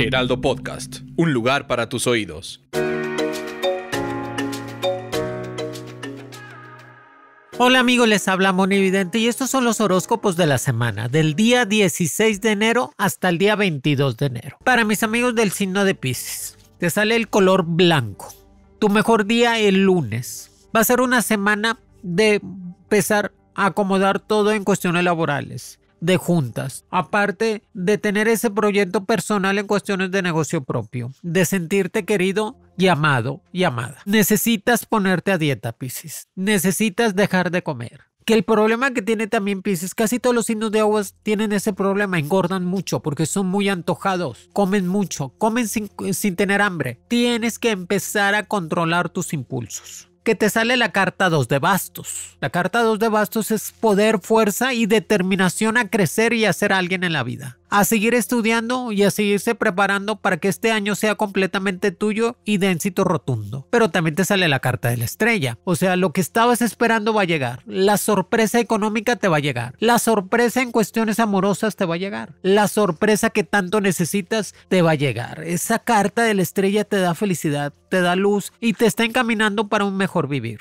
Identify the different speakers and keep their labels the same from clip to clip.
Speaker 1: Heraldo Podcast, un lugar para tus oídos. Hola amigos, les habla Monividente y estos son los horóscopos de la semana, del día 16 de enero hasta el día 22 de enero. Para mis amigos del signo de Pisces, te sale el color blanco. Tu mejor día el lunes. Va a ser una semana de empezar a acomodar todo en cuestiones laborales de juntas, aparte de tener ese proyecto personal en cuestiones de negocio propio, de sentirte querido y amado y amada. Necesitas ponerte a dieta, Pisces Necesitas dejar de comer que el problema que tiene también Pisces, casi todos los signos de aguas tienen ese problema, engordan mucho porque son muy antojados, comen mucho, comen sin, tener hambre. Tienes que empezar a controlar tus impulsos que te sale la carta 2 de bastos. La carta 2 de bastos es poder, fuerza y determinación a crecer y a ser alguien en la vida a seguir estudiando y a seguirse preparando para que este año sea completamente tuyo y de éxito rotundo. Pero también te sale la carta de la estrella. O sea, lo que estabas esperando va a llegar. La sorpresa económica te va a llegar. La sorpresa en cuestiones amorosas te va a llegar. La sorpresa que tanto necesitas te va a llegar. Esa carta de la estrella te da felicidad, te da luz y te está encaminando para un mejor vivir.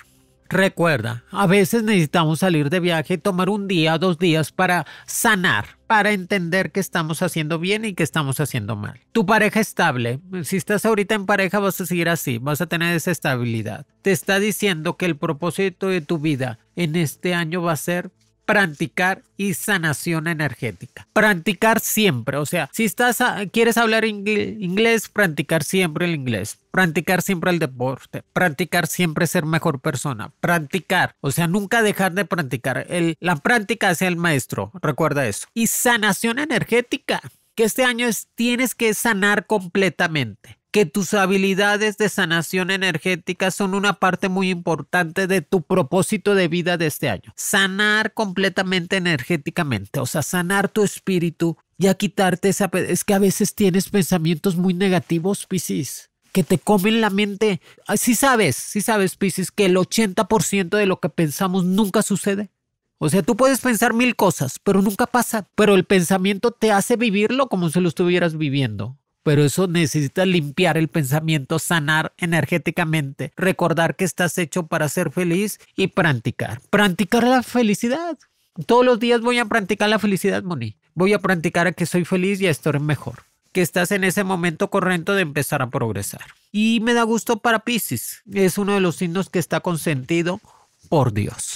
Speaker 1: Recuerda, a veces necesitamos salir de viaje y tomar un día dos días para sanar, para entender que estamos haciendo bien y que estamos haciendo mal. Tu pareja estable, si estás ahorita en pareja vas a seguir así, vas a tener esa estabilidad. Te está diciendo que el propósito de tu vida en este año va a ser practicar y sanación energética. Practicar siempre, o sea, si estás quieres hablar inglés, practicar siempre el inglés, practicar siempre el deporte, practicar siempre ser mejor persona, practicar, o sea, nunca dejar de practicar. la práctica hacia el maestro, recuerda eso. Y sanación energética, que este año tienes que sanar completamente que tus habilidades de sanación energética son una parte muy importante de tu propósito de vida de este año. Sanar completamente energéticamente, o sea, sanar tu espíritu, y a quitarte esa... Es que a veces tienes pensamientos muy negativos, Pisces, que te comen la mente. Sí sabes, sí sabes, Pisces, que el 80% de lo que pensamos nunca sucede. O sea, tú puedes pensar mil cosas, pero nunca pasa. Pero el pensamiento te hace vivirlo como si lo estuvieras viviendo pero eso necesita limpiar el pensamiento, sanar energéticamente, recordar que estás hecho para ser feliz y practicar. Practicar la felicidad. Todos los días voy a practicar la felicidad, Moni. Voy a practicar que soy feliz y a estar mejor. Que estás en ese momento correcto de empezar a progresar. Y me da gusto para Pisces. Es uno de los signos que está consentido por Dios.